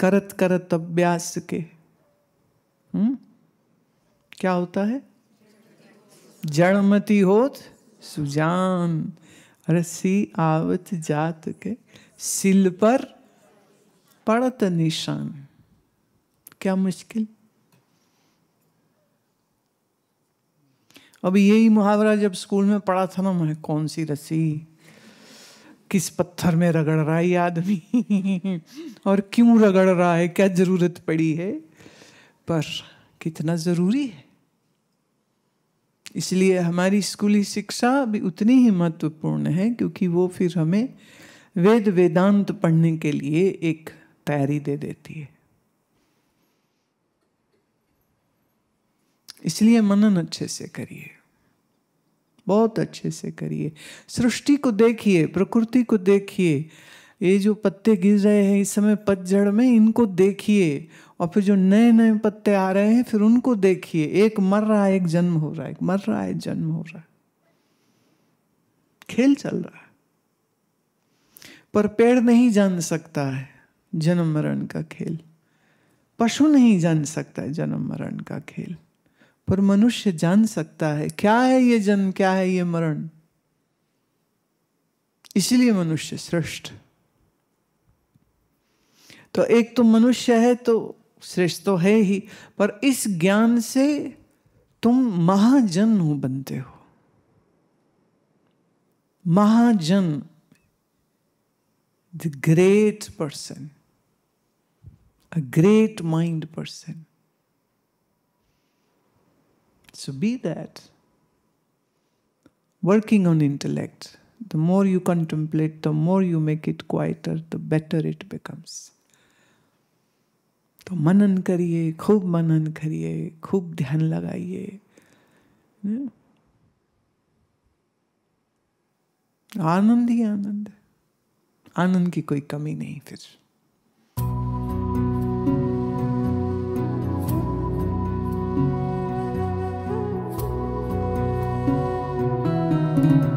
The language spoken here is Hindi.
करत करत अभ्यास के हुँ? हम्म? क्या होता है जड़मती होत सुजान रसी आवत जात के सिल पर पड़त निशान क्या मुश्किल अब यही मुहावरा जब स्कूल में पढ़ा था ना मैं कौन सी रसी किस पत्थर में रगड़ रहा है ये आदमी और क्यों रगड़ रहा है क्या जरूरत पड़ी है पर कितना जरूरी है इसलिए हमारी स्कूली शिक्षा भी उतनी ही महत्वपूर्ण है क्योंकि वो फिर हमें वेद वेदांत पढ़ने के लिए एक तैयारी दे देती है इसलिए मनन अच्छे से करिए बहुत अच्छे से करिए सृष्टि को देखिए प्रकृति को देखिए ये जो पत्ते गिर रहे हैं इस समय पतझड़ में इनको देखिए और फिर जो नए नए पत्ते आ रहे हैं फिर उनको देखिए एक मर रहा है एक जन्म हो रहा है एक मर रहा है जन्म हो रहा है खेल चल रहा है पर पेड़ नहीं जान सकता है जन्म मरण का खेल पशु नहीं जान सकता है जन्म मरण का खेल पर मनुष्य जान सकता है क्या है ये जन्म क्या है ये मरण इसलिए मनुष्य श्रेष्ठ तो एक तो मनुष्य है तो श्रेष्ठ तो है ही पर इस ज्ञान से तुम महाजन हो बनते हो महाजन the great person a great mind person to be that. Working on intellect. The more you contemplate, the more you make it quieter, the better it becomes. तो मनन करिए खूब मनन करिए खूब ध्यान लगाइए आनंद ही आनंद आनंद की कोई कमी नहीं फिर thank you